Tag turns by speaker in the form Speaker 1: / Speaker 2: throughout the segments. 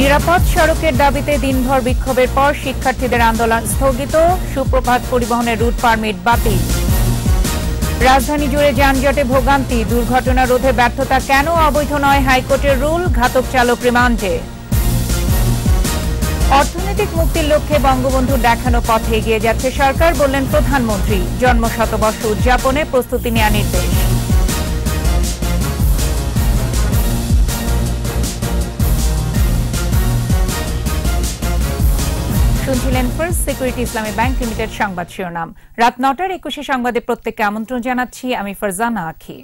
Speaker 1: নিরাপদ সড়কের দাবিতে দিনভর বিক্ষোভের পর শিক্ষার্থীদের আন্দোলন স্থগিত সুপ্রভাত পরিবহনের রুট পারমিট বাতিল রাজধানী জুড়ে যানজটে ভোগান্তি দুর্ঘটনা রোধে ব্যর্থতা কেন অবৈধ নয় হাইকোর্টের রুল ঘাতক চালক রিমান্ডে অর্থনৈতিক মুক্তির লক্ষ্যে বঙ্গবন্ধুর দেখানো পথে এগিয়ে যাচ্ছে সরকার বললেন প্রধানমন্ত্রী জন্মশতবর্ষ উদযাপনে প্রস্তুতি নেওয়া নির্দেশ শুনছিলেন First Security Islami Bank Limited সংবাদ শিরোনাম রাত নটার একুশে সংবাদে প্রত্যেককে আমন্ত্রণ জানাচ্ছি আমি ফারজানা আখি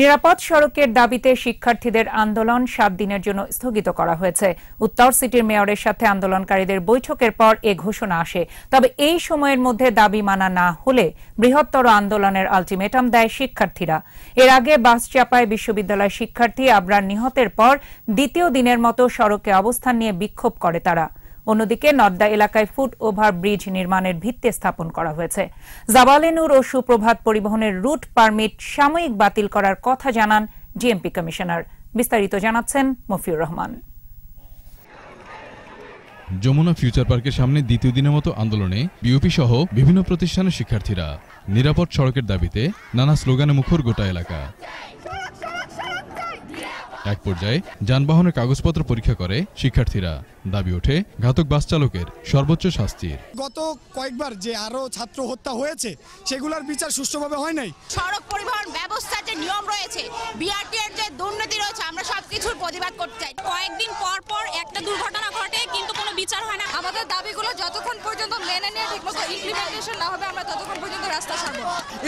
Speaker 1: নিরাপদ সড়কের দাবিতে শিক্ষার্থীদের আন্দোলন সাত দিনের জন্য স্থগিত করা হয়েছে উত্তর সিটির মেয়রের সাথে আন্দোলনকারীদের বৈঠকের পর এ ঘোষণা আসে তবে এই সময়ের মধ্যে দাবি মানা না হলে বৃহত্তর আন্দোলনের আলটিমেটাম দেয় শিক্ষার্থীরা এর আগে বাস চাপায় বিশ্ববিদ্যালয় শিক্ষার্থী আবরার নিহতের পর দ্বিতীয় দিনের মতো সড়কে অবস্থান নিয়ে বিক্ষোভ করে তারা অন্যদিকে নড্ডা এলাকায় ফুট ওভার ব্রিজ নির্মাণের ভিত্তি স্থাপন করা হয়েছে জাবালেনুর ও সুপ্রভাত পরিবহনের রুট পারমিট সাময়িক বাতিল করার কথা জানান জিএমপি কমিশনার বিস্তারিত জানাচ্ছেন মফিউর রহমান
Speaker 2: যমুনা ফিউচার পার্কের সামনে দ্বিতীয় দিনের মতো আন্দোলনে বিওপি সহ বিভিন্ন প্রতিষ্ঠানের শিক্ষার্থীরা নিরাপদ সড়কের দাবিতে নানা স্লোগানে মুখর গোটা এলাকা এক পর্যায়ে যানবাহনের কাগজপত্র পরীক্ষা করে শিক্ষার্থীরা দাবি ওঠে ঘাতক বাস চালকের সর্বোচ্চ শাস্তির
Speaker 3: গত কয়েকবার যে আরো ছাত্র হত্যা হয়েছে সেগুলোর বিচার সুষ্ঠুভাবে হয় নাই
Speaker 1: সড়ক পরিবহন ব্যবস্থার যে নিয়ম রয়েছে বিআরটি এর যে দুর্নীতি রয়েছে আমরা সবকিছুর প্রতিবাদ করতে চাই কয়েকদিন পর পর একটা দুর্ঘটনা ঘটে কিন্তু কোনো বিচার হয় না আমাদের দাবিগুলো যতক্ষণ পর্যন্ত মেনে নিয়ে ঠিকমতো ইমপ্লিমেন্টেশন
Speaker 4: না হবে আমরা ততক্ষণ পর্যন্ত রাস্তা ছাড়ব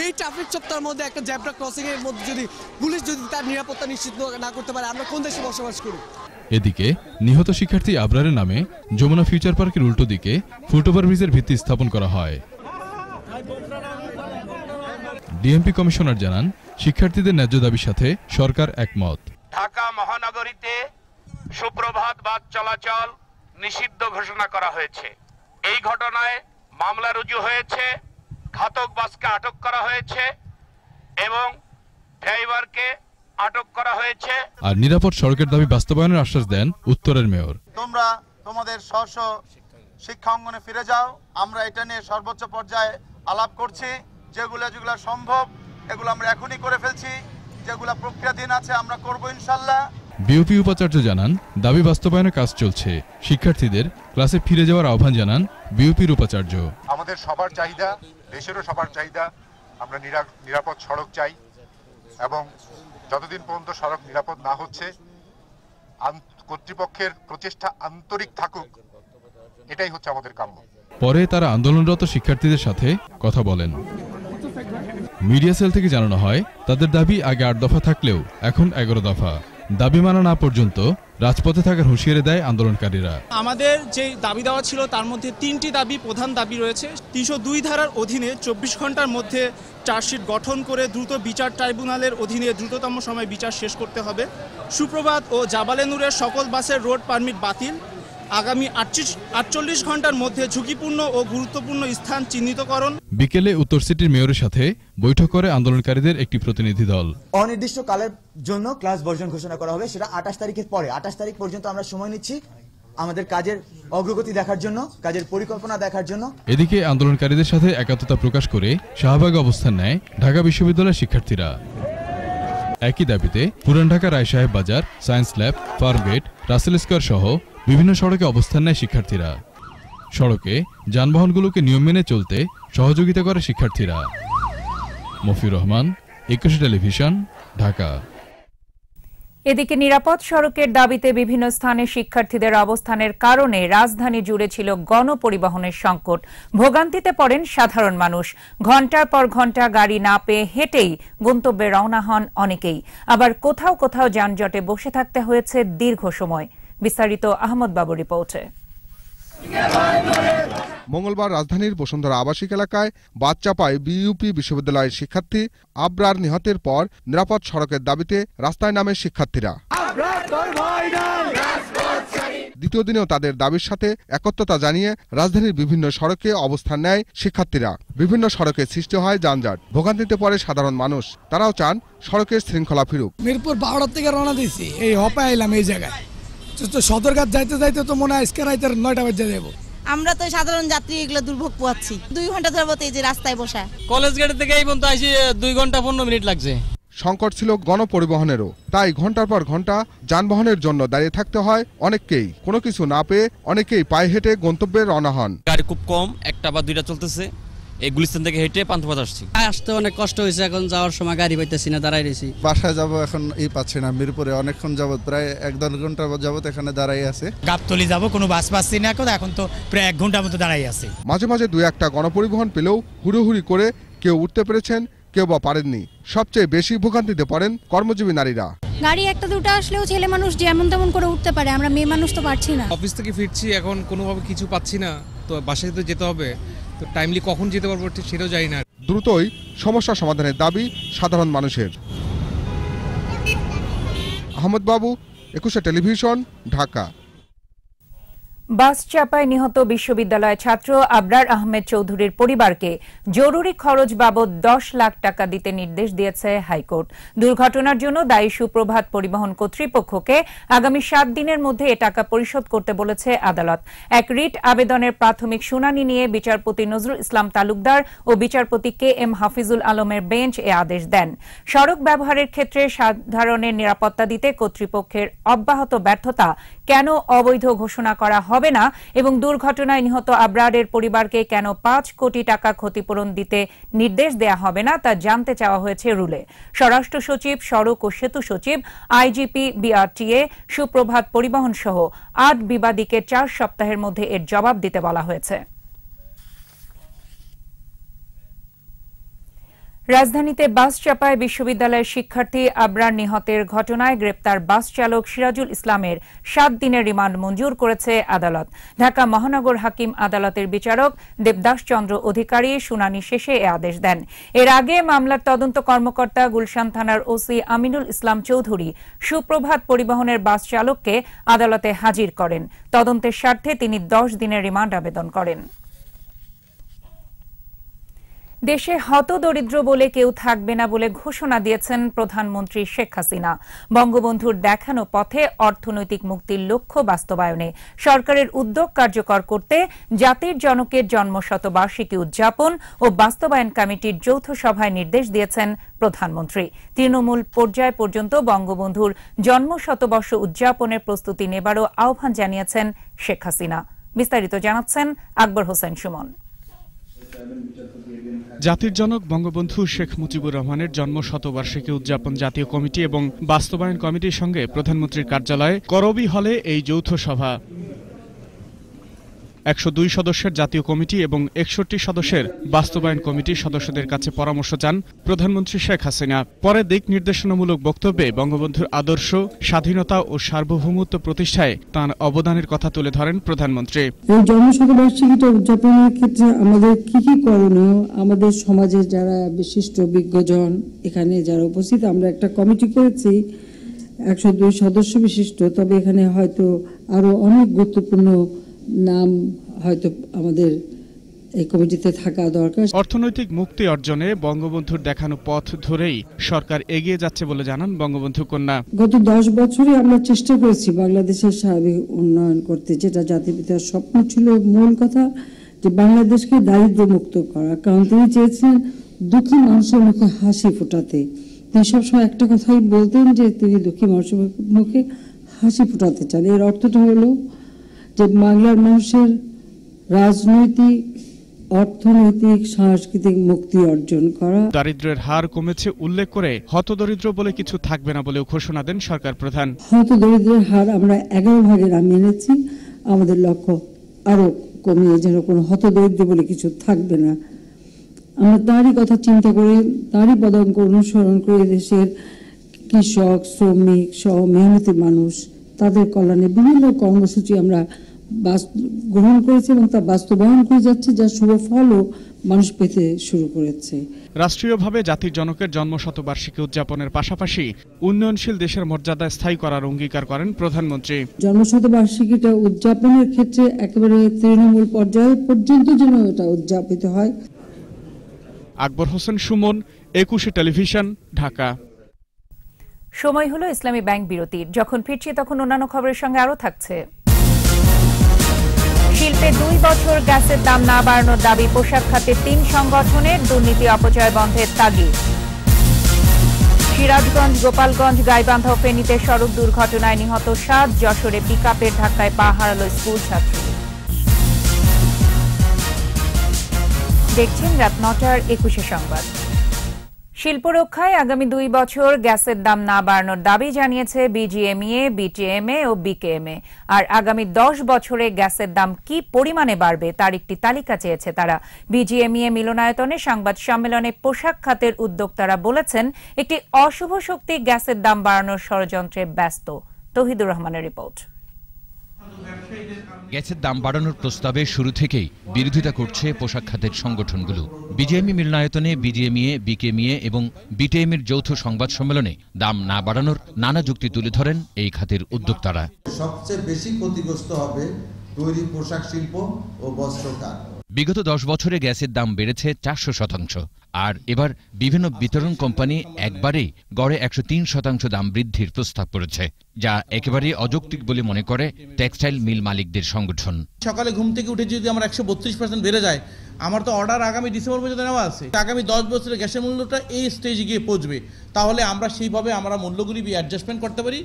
Speaker 3: এই ট্রাফিক চত্বরের মধ্যে একটা জ্যাবরা ক্রসিং এর মধ্যে যদি পুলিশ যদি তার নিরাপত্তা নিশ্চিত না
Speaker 5: করতে পারে আমরা কোন দেশে বসবাস করি
Speaker 2: এদিকে নিহত শিক্ষার্থী আবরারের নামে যমুনা ফিউচার পার্কের উল্টো দিকে ফুটওভার ব্রিজের ভিত্তি স্থাপন করা হয় ডিএমপি কমিশনার জানান শিক্ষার্থীদের ন্যায্য দাবির সাথে সরকার একমত ঢাকা মহানগরীতে সুপ্রভাত
Speaker 3: বাস চলাচল নিষিদ্ধ ঘোষণা করা হয়েছে এই ঘটনায় মামলা রুজু হয়েছে ঘাতক বাসকে আটক করা হয়েছে এবং ড্রাইভারকে
Speaker 2: আটক করা হয়েছে আর নিরাপদ সড়কের দাবি বাস্তবায়নের আশ্বাস দেন উত্তরের মেয়র
Speaker 6: তোমরা তোমাদের স্ব শিক্ষা অঙ্গনে ফিরে যাও আমরা এটা নিয়ে সর্বোচ্চ পর্যায়ে আলাপ করছি যেগুলো যেগুলো সম্ভব এগুলো আমরা এখনই করে ফেলছি যেগুলো প্রক্রিয়াধীন আছে আমরা করব ইনশাল্লাহ
Speaker 2: বিওপি উপাচার্য জানান দাবি বাস্তবায়নের কাজ চলছে শিক্ষার্থীদের ক্লাসে ফিরে যাওয়ার আহ্বান জানান বিওপির উপাচার্য
Speaker 6: আমাদের সবার চাহিদা দেশেরও সবার চাহিদা আমরা নিরাপদ সড়ক চাই এবং যতদিন পর্যন্ত সড়ক নিরাপদ না হচ্ছে কর্তৃপক্ষের প্রচেষ্টা
Speaker 2: আন্তরিক থাকুক এটাই হচ্ছে আমাদের কাম্য পরে তারা আন্দোলনরত শিক্ষার্থীদের সাথে কথা বলেন মিডিয়া সেল থেকে জানানো হয় তাদের দাবি আগে আট দফা থাকলেও এখন এগারো দফা দাবি মানা না পর্যন্ত রাজপথে থাকার হুঁশিয়ারি দেয় আন্দোলনকারীরা
Speaker 3: আমাদের যে দাবি দেওয়া ছিল তার মধ্যে তিনটি দাবি প্রধান দাবি রয়েছে তিনশো দুই ধারার অধীনে চব্বিশ ঘন্টার মধ্যে চার্জশিট গঠন করে দ্রুত বিচার ট্রাইব্যুনালের অধীনে দ্রুততম সময় বিচার শেষ করতে হবে সুপ্রভাত ও জাবালেনুরের সকল বাসের রোড পারমিট বাতিল আগামী আটচল্লিশ ঘন্টার মধ্যে ঝুঁকিপূর্ণ ও গুরুত্বপূর্ণ স্থান চিহ্নিতকরণ
Speaker 2: বিকেলে উত্তর সিটির মেয়রের সাথে বৈঠক করে আন্দোলনকারীদের একটি প্রতিনিধি দল
Speaker 5: অনির্দিষ্টকালের জন্য ক্লাস বর্জন ঘোষণা করা হবে সেটা আঠাশ তারিখের পরে আঠাশ তারিখ পর্যন্ত আমরা সময় নিচ্ছি আমাদের কাজের অগ্রগতি দেখার জন্য কাজের পরিকল্পনা দেখার জন্য
Speaker 2: এদিকে আন্দোলনকারীদের সাথে একাত্মতা প্রকাশ করে শাহবাগ অবস্থান নেয় ঢাকা বিশ্ববিদ্যালয়ের শিক্ষার্থীরা একই দাবিতে পুরান Dhaka Rai Saheb Bazar Science Lab Farmgate Russell Square সহ বিভিন্ন সড়কে অবস্থান নেয় শিক্ষার্থীরা সড়কে যানবাহনগুলোকে নিয়ম মেনে চলতে সহযোগিতা করে শিক্ষার্থীরা মফিউর রহমান একুশে টেলিভিশন ঢাকা
Speaker 1: এদিকে নিরাপদ সড়কের দাবিতে বিভিন্ন স্থানে শিক্ষার্থীদের অবস্থানের কারণে রাজধানী জুড়ে ছিল গণপরিবহনের সংকট ভোগান্তিতে পড়েন সাধারণ মানুষ ঘন্টার পর ঘন্টা গাড়ি না পেয়ে হেঁটেই গন্তব্যে রওনা হন অনেকেই আবার কোথাও কোথাও যানজটে বসে থাকতে হয়েছে দীর্ঘ সময় বিস্তারিত আহমদ বাবু রিপোর্টে
Speaker 6: মঙ্গলবার রাজধানীর বসুন্ধরা আবাসিক এলাকায় বাদচাপায় বিইউপি বিশ্ববিদ্যালয়ের শিক্ষার্থী আবরার নিহতের পর নিরাপদ সড়কের দাবিতে রাস্তায় নামে শিক্ষার্থীরা দ্বিতীয় দিনেও তাদের দাবির সাথে একত্রতা জানিয়ে রাজধানীর বিভিন্ন সড়কে অবস্থান নেয় শিক্ষার্থীরা বিভিন্ন সড়কে সৃষ্টি হয় যানজট ভোগান্তিতে পড়ে সাধারণ মানুষ তারাও চান সড়কের শৃঙ্খলা ফিরুক মিরপুর পাহাড়ের থেকে রওনা দিয়েছি এই হপায় এলাম এই জায়গায় সদরঘাট যাইতে যাইতে তো মনে হয় আজকে রাইতের নয়টা বাজে যাবো
Speaker 4: আমরা তো সাধারণ যাত্রী এগুলো দুর্ভোগ পোয়াচ্ছি দুই ঘন্টা ধরবত এই যে রাস্তায় বসা কলেজ গেট থেকে এই পর্যন্ত আসি দুই ঘন্টা পনেরো মিনিট লাগছে
Speaker 6: সংকট ছিল গণপরিবহনেরও তাই ঘন্টার পর ঘন্টা যানবাহনের জন্য দাঁড়িয়ে থাকতে হয় অনেককেই কোনো কিছু না পেয়ে অনেকেই পায়ে হেঁটে গন্তব্যে রওনা হন গাড়ি
Speaker 5: খুব কম একটা বা দুইটা চলতেছে এই গুলিস্তান থেকে হেঁটে পান্থপথ আসছি
Speaker 4: আসতে অনেক কষ্ট হয়েছে এখন যাওয়ার সময় গাড়ি পাইতেছি না দাঁড়াই রয়েছি বাসায় যাব এখন এই পাচ্ছি না মিরপুরে অনেকক্ষণ যাবৎ প্রায় এক দেড় ঘন্টা যাবৎ এখানে দাঁড়াই আছে গাবতলি যাব কোনো বাস পাচ্ছি না এখন এখন তো প্রায় এক ঘন্টার মতো দাঁড়াই আছে
Speaker 6: মাঝে মাঝে দু একটা গণপরিবহন পেলেও হুড়োহুড়ি করে কেউ উঠতে পেরেছেন কেউ বা পারেননি সবচেয়ে বেশি ভোগান্তিতে পড়েন কর্মজীবী নারীরা
Speaker 4: গাড়ি একটা দুটো আসলেও ছেলে মানুষ যেমন তেমন করে উঠতে পারে আমরা মেয়ে মানুষ তো পারছি না অফিস থেকে ফিরছি এখন কোনোভাবে কিছু
Speaker 6: পাচ্ছি না তো বাসায় তো যেতে হবে তো টাইমলি কখন যেতে পারবো সেটাও জানি না দ্রুতই সমস্যা সমাধানের দাবি সাধারণ মানুষের
Speaker 1: আহমদ বাবু একুশে টেলিভিশন ঢাকা বাস চাপায় নিহত বিশ্ববিদ্যালয় ছাত্র আবরার আহমেদ চৌধুরীর পরিবারকে জরুরি খরচ বাবদ দশ লাখ টাকা দিতে নির্দেশ দিয়েছে হাইকোর্ট দুর্ঘটনার জন্য দায়ী সুপ্রভাত পরিবহন কর্তৃপক্ষকে আগামী সাত দিনের মধ্যে এ টাকা পরিশোধ করতে বলেছে আদালত এক রিট আবেদনের প্রাথমিক শুনানি নিয়ে বিচারপতি নজরুল ইসলাম তালুকদার ও বিচারপতি কে এম হাফিজুল আলমের বেঞ্চ এ আদেশ দেন সড়ক ব্যবহারের ক্ষেত্রে সাধারণের নিরাপত্তা দিতে কর্তৃপক্ষের অব্যাহত ব্যর্থতা কেন অবৈধ ঘোষণা করা হবে না এবং দুর্ঘটনায় নিহত আব্রাডের পরিবারকে কেন পাঁচ কোটি টাকা ক্ষতিপূরণ দিতে নির্দেশ দেয়া হবে না তা জানতে চাওয়া হয়েছে রুলে স্বরাষ্ট্র সচিব সড়ক ও সেতু সচিব আইজিপি বিআরটিএ সুপ্রভাত পরিবহন সহ আট বিবাদীকে চার সপ্তাহের মধ্যে এর জবাব দিতে বলা হয়েছে রাজধানীতে বাস চাপায় বিশ্ববিদ্যালয়ের শিক্ষার্থী আবরার নিহতের ঘটনায় গ্রেপ্তার বাস চালক সিরাজুল ইসলামের সাত দিনের রিমান্ড মঞ্জুর করেছে আদালত ঢাকা মহানগর হাকিম আদালতের বিচারক দেবদাস চন্দ্র অধিকারী শুনানি শেষে এ আদেশ দেন এর আগে মামলার তদন্ত কর্মকর্তা গুলশান থানার ওসি আমিনুল ইসলাম চৌধুরী সুপ্রভাত পরিবহনের বাস চালককে আদালতে হাজির করেন তদন্তের স্বার্থে তিনি দশ দিনের রিমান্ড আবেদন করেন দেশে হতদরিদ্র বলে কেউ থাকবে না বলে ঘোষণা দিয়েছেন প্রধানমন্ত্রী শেখ হাসিনা বঙ্গবন্ধুর দেখানো পথে অর্থনৈতিক মুক্তির লক্ষ্য বাস্তবায়নে সরকারের উদ্যোগ কার্যকর করতে জাতির জনকের জন্মশতবার্ষিকী উদযাপন ও বাস্তবায়ন কমিটির যৌথ সভায় নির্দেশ দিয়েছেন প্রধানমন্ত্রী তৃণমূল পর্যায় পর্যন্ত বঙ্গবন্ধুর জন্মশতবর্ষ উদযাপনের প্রস্তুতি নেবারও আহ্বান জানিয়েছেন শেখ হাসিনা বিস্তারিত জানাচ্ছেন আকবর হোসেন সুমন
Speaker 3: জাতির জনক বঙ্গবন্ধু শেখ মুজিবুর রহমানের জন্ম শতবার্ষিকী উদযাপন জাতীয় কমিটি এবং বাস্তবায়ন কমিটির সঙ্গে প্রধানমন্ত্রীর কার্যালয়ে করবি হলে এই যৌথ সভা একশো দুই সদস্যের জাতীয় কমিটি এবং একষট্টি সদস্যের বাস্তবায়ন কমিটির সদস্যদের কাছে পরামর্শ চান প্রধানমন্ত্রী শেখ হাসিনা পরে দিক নির্দেশনামূলক বক্তব্যে বঙ্গবন্ধুর আদর্শ স্বাধীনতা ও সার্বভৌমত্ব প্রতিষ্ঠায় তার অবদানের কথা তুলে ধরেন প্রধানমন্ত্রী এই
Speaker 4: উদযাপনের ক্ষেত্রে আমাদের কি কি করণীয় আমাদের সমাজের যারা বিশিষ্ট বিজ্ঞজন এখানে যারা উপস্থিত আমরা একটা কমিটি করেছি একশো দুই সদস্য বিশিষ্ট তবে এখানে হয়তো আরো অনেক গুরুত্বপূর্ণ নাম হয়তো আমাদের এই কমিটিতে থাকা দরকার অর্থনৈতিক মুক্তি
Speaker 3: অর্জনে বঙ্গবন্ধুর দেখানো পথ ধরেই সরকার এগিয়ে যাচ্ছে বলে জানান বঙ্গবন্ধু কন্যা গত দশ
Speaker 4: বছরে আমরা চেষ্টা করেছি বাংলাদেশের স্বাভাবিক উন্নয়ন করতে যেটা জাতিপিতার স্বপ্ন ছিল মূল কথা যে বাংলাদেশকে দারিদ্র মুক্ত করা কারণ তিনি চেয়েছিলেন দুঃখী মানুষের মুখে হাসি ফোটাতে তিনি সবসময় একটা কথাই বলতেন যে তিনি দুঃখী মানুষের মুখে হাসি ফোটাতে চান এর অর্থটা হলো যে বাংলার মানুষের রাজনৈতিক অর্থনৈতিক সাংস্কৃতিক মুক্তি অর্জন করা
Speaker 3: দারিদ্রের হার কমেছে উল্লেখ করে হতদরিদ্র বলে কিছু থাকবে না বলেও ঘোষণা দেন সরকার প্রধান
Speaker 4: হতদরিদ্রের হার আমরা এগারো ভাগে নামিয়ে এনেছি আমাদের লক্ষ্য আরো কমিয়ে যেন কোনো হতদরিদ্র বলে কিছু থাকবে না আমরা তারই কথা চিন্তা করে তারই পদাঙ্ক অনুসরণ করে দেশের কৃষক শ্রমিক সহ মেহনতি মানুষ তাদের কল্যাণে বিভিন্ন কর্মসূচি আমরা গ্রহণ করেছে এবং তা বাস্তবায়ন করে যাচ্ছে যার শুভ ফলও মানুষ পেতে শুরু করেছে
Speaker 3: রাষ্ট্রীয়ভাবে জাতির জনকের জন্ম শতবার্ষিকী উদযাপনের পাশাপাশি উন্নয়নশীল দেশের মর্যাদা স্থায়ী করার অঙ্গীকার করেন প্রধানমন্ত্রী
Speaker 4: জন্মশতবার্ষিকীটা উদযাপনের ক্ষেত্রে একেবারে তৃণমূল পর্যায়ে পর্যন্ত যেন এটা উদযাপিত হয়
Speaker 3: আকবর হোসেন সুমন একুশে টেলিভিশন ঢাকা
Speaker 1: সময় হলো ইসলামী ব্যাংক বিরতির যখন ফিরছি তখন অন্যান্য খবরের সঙ্গে আরও থাকছে শিল্পে দুই বছর গ্যাসের দাম না বাড়ানোর দাবি পোশাক খাতে তিন সংগঠনের দুর্নীতি অপচয় বন্ধের তাগিদ সিরাজগঞ্জ গোপালগঞ্জ গাইবান্ধা ফেনীতে সড়ক দুর্ঘটনায় নিহত সাত যশোরে পিকআপের ধাক্কায় পা হারাল স্কুল ছাত্রী দেখছেন রাত নটার একুশে সংবাদ শিল্প রক্ষায় আগামী দুই বছর গ্যাসের দাম না বাড়ানোর দাবি জানিয়েছে বিজিএমইএ বিটিএমএ ও বিকেএমএ আর আগামী দশ বছরে গ্যাসের দাম কি পরিমাণে বাড়বে তার একটি তালিকা চেয়েছে তারা বিজিএমইএ মিলনায়তনে সংবাদ সম্মেলনে পোশাক খাতের উদ্যোক্তারা বলেছেন একটি অশুভ শক্তি গ্যাসের দাম বাড়ানোর ষড়যন্ত্রে ব্যস্ত তহিদুর রহমানের রিপোর্ট
Speaker 5: গ্যাসের দাম বাড়ানোর প্রস্তাবে শুরু থেকেই বিরোধিতা করছে পোশাক খাতের সংগঠনগুলো বিজেএমি মিলনায়তনে বিজিএমইএ বিকেমিএ এবং এর যৌথ সংবাদ সম্মেলনে দাম না বাড়ানোর নানা যুক্তি তুলে ধরেন এই খাতের উদ্যোক্তারা
Speaker 6: সবচেয়ে বেশি ক্ষতিগ্রস্ত হবে তৈরি পোশাক শিল্প ও বস্ত্র খাত
Speaker 5: বিগত দশ বছরে গ্যাসের দাম বেড়েছে চারশো শতাংশ আর এবার বিভিন্ন বিতরণ কোম্পানি একবারেই গড়ে একশো তিন শতাংশ দাম বৃদ্ধির প্রস্তাব করেছে যা একেবারেই অযৌক্তিক বলে মনে করে টেক্সটাইল মিল মালিকদের সংগঠন
Speaker 3: সকালে ঘুম থেকে উঠে যদি আমার একশো বত্রিশ পার্সেন্ট বেড়ে যায় আমার তো অর্ডার আগামী ডিসেম্বর পর্যন্ত নেওয়া আছে আগামী দশ বছরে গ্যাসের মূল্যটা এই স্টেজে গিয়ে পৌঁছবে তাহলে আমরা সেইভাবে আমরা মূল্যগুলি অ্যাডজাস্টমেন্ট করতে পারি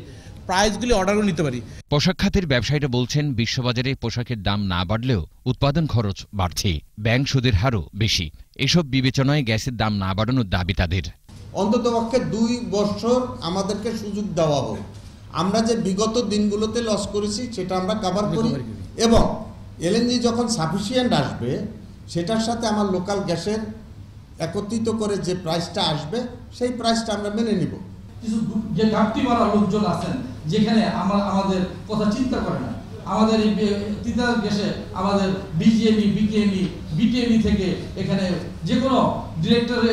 Speaker 5: প্রাইসগুলি অর্ডারও নিতে পারি পোশাক খাতের ব্যবসায়ীরা বলছেন বিশ্ববাজারে পোশাকের দাম না বাড়লেও উৎপাদন খরচ বাড়ছে ব্যাংক সুদের হারও বেশি এসব বিবেচনায় গ্যাসের দাম না বাড়ানোর দাবি তাদের
Speaker 6: অন্ততপক্ষে দুই বছর আমাদেরকে সুযোগ দেওয়া হোক আমরা যে বিগত দিনগুলোতে লস করেছি সেটা আমরা কাভার করি এবং এলএনজি যখন সাফিসিয়েন্ট আসবে সেটার সাথে আমার লোকাল গ্যাসের একত্রিত করে যে প্রাইসটা আসবে সেই প্রাইসটা আমরা মেনে নিব কিছু যে ঘাটতি লোকজন আছেন
Speaker 5: যেখানে আমরা আমাদের কথা চিন্তা করে না আমাদের এই তিতাস আমাদের বিজিএমি বিকেএমি বিটিএমি থেকে এখানে যে কোনো ডিরেক্টরে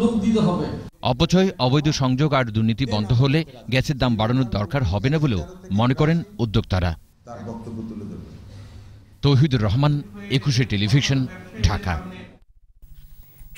Speaker 5: লোক দিতে হবে অপচয় অবৈধ সংযোগ আর দুর্নীতি বন্ধ হলে গ্যাসের দাম বাড়ানোর দরকার হবে না বলেও মনে করেন উদ্যোক্তারা তৌহিদুর রহমান একুশে টেলিভিশন ঢাকা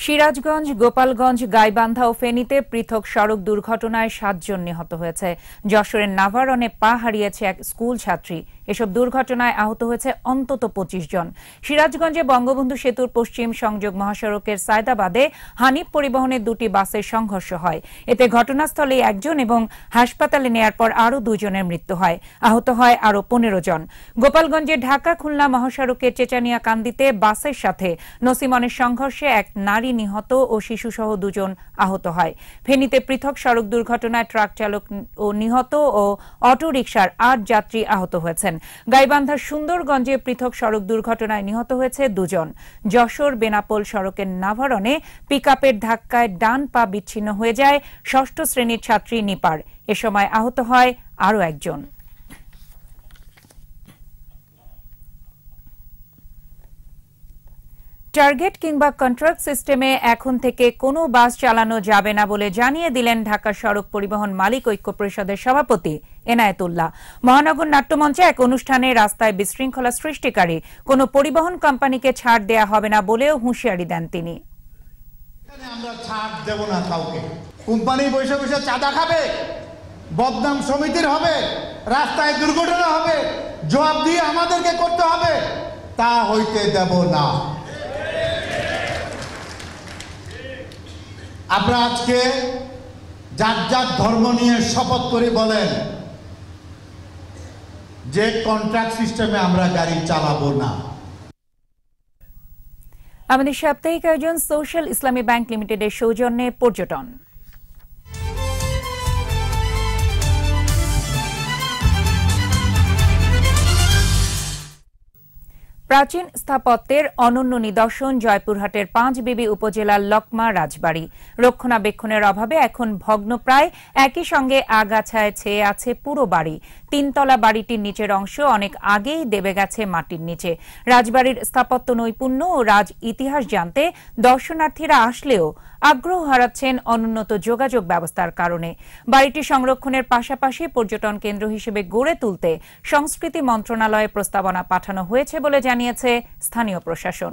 Speaker 1: সিরাজগঞ্জ গোপালগঞ্জ গাইবান্ধা ও ফেনীতে পৃথক সড়ক দুর্ঘটনায় সাতজন নিহত হয়েছে যশোরের নাভারনে পা হারিয়েছে এক স্কুল ছাত্রী এসব দুর্ঘটনায় আহত হয়েছে অন্তত পঁচিশ জন সিরাজগঞ্জে বঙ্গবন্ধু সেতুর পশ্চিম সংযোগ মহাসড়কের সায়দাবাদে হানিফ পরিবহনের দুটি বাসের সংঘর্ষ হয় এতে ঘটনাস্থলে একজন এবং হাসপাতালে নেয়ার পর আরও দুজনের মৃত্যু হয় আহত হয় আরও পনেরো জন গোপালগঞ্জে ঢাকা খুলনা মহাসড়কের চেচানিয়া কান্দিতে বাসের সাথে নসিমনের সংঘর্ষে এক নারী নিহত ও শিশুসহ দুজন আহত হয় ফেনীতে পৃথক সড়ক দুর্ঘটনায় ট্রাক চালক ও নিহত ও অটোরিকশার আট যাত্রী আহত হয়েছেন গাইবান্ধার সুন্দরগঞ্জে পৃথক সড়ক দুর্ঘটনায় নিহত হয়েছে দুজন যশোর বেনাপোল সড়কের নাভারণে পিকআপের ধাক্কায় ডান পা বিচ্ছিন্ন হয়ে যায় ষষ্ঠ শ্রেণীর ছাত্রী নিপার এ সময় আহত হয় আরও একজন টার্গেট কিংবা কন্ট্রাক্ট সিস্টেমে এখন থেকে কোনো বাস চালানো যাবে না বলে জানিয়ে দিলেন ঢাকা সড়ক পরিবহন মালিক ঐক্য পরিষদের সভাপতি এনায়তুল্লাহ মহানগর নাট্যমঞ্চে এক অনুষ্ঠানে রাস্তায় বিশৃঙ্খলা সৃষ্টিকারী কোনো পরিবহন কোম্পানিকে ছাড় দেয়া হবে না বলেও হুঁশিয়ারি দেন তিনি বদনাম সমিতির হবে
Speaker 6: রাস্তায় দুর্ঘটনা হবে জবাব দিয়ে আমাদেরকে করতে হবে তা হইতে দেব না আমরা আজকে যার যার ধর্ম নিয়ে শপথ করে বলেন যে কন্ট্রাক্ট সিস্টেমে আমরা গাড়ি চালাবো না
Speaker 1: আমাদের সাপ্তাহিক আয়োজন সোশ্যাল ইসলামী ব্যাংক লিমিটেডের সৌজন্যে পর্যটন প্রাচীন স্থাপত্যের অনন্য নিদর্শন জয়পুরহাটের পাঁচবিবি উপজেলার লকমা রাজবাড়ি রক্ষণাবেক্ষণের অভাবে এখন ভগ্নপ্রায় একই সঙ্গে আগাছায় ছেয়ে আছে পুরো বাড়ি তিনতলা বাড়িটির নিচের অংশ অনেক আগেই দেবে গেছে মাটির নিচে রাজবাড়ির স্থাপত্য নৈপুণ্য ও রাজ ইতিহাস জানতে দর্শনার্থীরা আসলেও আগ্রহ হারাচ্ছেন অনুন্নত যোগাযোগ ব্যবস্থার কারণে বাড়িটি সংরক্ষণের পাশাপাশি পর্যটন কেন্দ্র হিসেবে গড়ে তুলতে সংস্কৃতি মন্ত্রণালয়ে প্রস্তাবনা পাঠানো হয়েছে বলে জানিয়েছে স্থানীয় প্রশাসন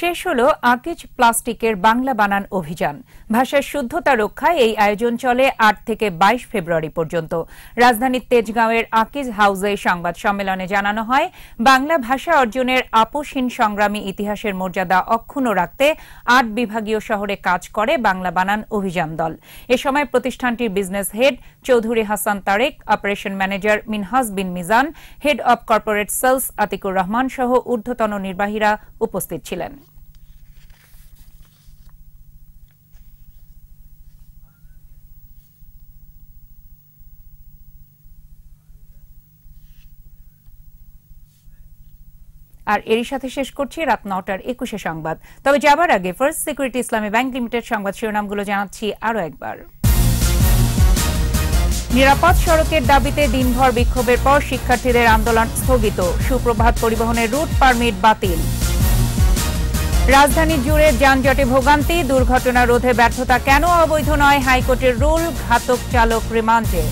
Speaker 1: শেষ হল আকিজ প্লাস্টিকের বাংলা বানান অভিযান ভাষার শুদ্ধতা রক্ষায় এই আয়োজন চলে আট থেকে বাইশ ফেব্রুয়ারি পর্যন্ত রাজধানীর তেজগাঁওয়ের আকিজ হাউসে সংবাদ সম্মেলনে জানানো হয় বাংলা ভাষা অর্জনের আপোষহীন সংগ্রামী ইতিহাসের মর্যাদা অক্ষুণ্ণ রাখতে আট বিভাগীয় শহরে কাজ করে বাংলা বানান অভিযান দল এ সময় প্রতিষ্ঠানটির business head Chowdhury Hasan Tarek operation manager Minhaj bin Mizan head of corporate sales Atiqur Rahman সহ ঊর্ধ্বতন নির্বাহীরা উপস্থিত ছিলেন আর এরই সাথে শেষ করছি রাত নটার একুশে সংবাদ তবে যাবার আগে First Security Islami Bank Limited সংবাদ শিরোনামগুলো জানাচ্ছি আরও একবার নিরাপদ সড়কের দাবিতে দিনভর বিক্ষোভের পর শিক্ষার্থীদের আন্দোলন স্থগিত সুপ্রভাত পরিবহনের রুট পারমিট বাতিল রাজধানী জুড়ে যানজটে ভোগান্তি দুর্ঘটনা রোধে ব্যর্থতা কেন অবৈধ নয় হাইকোর্টের রুল ঘাতক চালক রিমান্ডে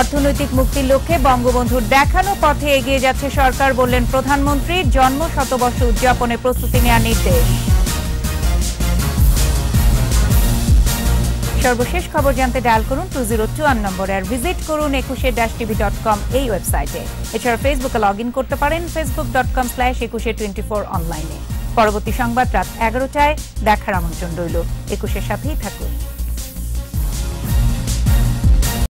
Speaker 1: অর্থনৈতিক মুক্তির লক্ষ্যে বঙ্গবন্ধুর দেখানো পথে এগিয়ে যাচ্ছে সরকার বললেন প্রধানমন্ত্রী জন্ম শতবর্ষ উদযাপনে প্রস্তুতি নেওয়ার নির্দেশ সর্বশেষ খবর জানতে ডায়াল করুন টু জিরো টু ওয়ান নম্বরে আর ভিজিট করুন একুশে ড্যাশ টিভি ডট কম এই ওয়েবসাইটে এছাড়া ফেসবুকে লগ ইন করতে পারেন Facebook dot com slash Ekushey twenty four অনলাইনে পরবর্তী সংবাদ রাত এগারোটায় দেখার আমন্ত্রণ রইল একুশের সাথেই থাকুন